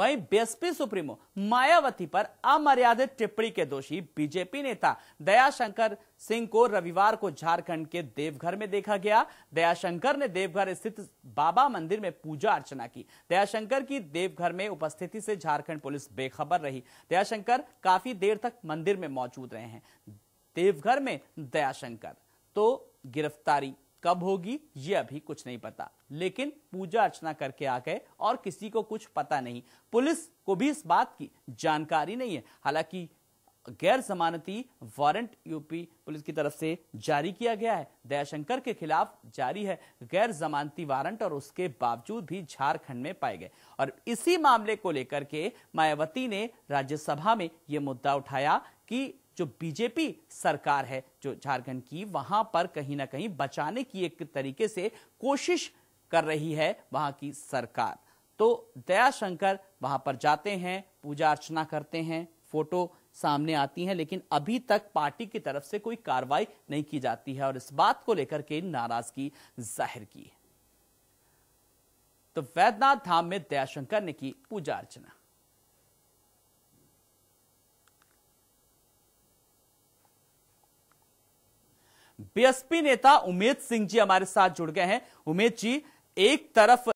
वहीं BSP supremo Mayawati पर अमर्यादित टिप्पणी के दोषी बीजेपी नेता दयाशंकर सिंह को रविवार को झारखंड के देवघर में देखा गया दयाशंकर ने देवघर स्थित बाबा मंदिर में पूजा अर्चना की दयाशंकर की देवघर में उपस्थिति से झारखंड पुलिस बेखबर रही दयाशंकर काफी देर तक मंदिर में मौजूद रहे हैं देवघर में दयाशंकर तो गिरफ्तारी कब होगी ये अभी कुछ नहीं पता लेकिन पूजा अर्चना करके आ गए और किसी को कुछ पता नहीं पुलिस को भी इस बात की जानकारी नहीं है हालांकि गैर जमानती वारंट यूपी पुलिस की तरफ से जारी किया गया है दयाशंकर के खिलाफ जारी है गैर जमानती वारंट और उसके बावजूद भी झारखंड में पाए गए और इसी मामले को लेकर के मायावती ने राज्यसभा में यह मुद्दा उठाया कि जो बीजेपी सरकार है जो झारखंड की वहां पर कहीं ना कहीं बचाने की एक तरीके से कोशिश कर रही है वहां की सरकार तो दयाशंकर वहां पर जाते हैं पूजा अर्चना करते हैं फोटो सामने आती हैं लेकिन अभी तक पार्टी की तरफ से कोई कार्रवाई नहीं की जाती है और इस बात को लेकर के नाराजगी जाहिर की तो वैद्यनाथ धाम में दयाशंकर ने की पूजा अर्चना बीएसपी नेता उमेद सिंह जी हमारे साथ जुड़ गए हैं उमेद जी एक तरफ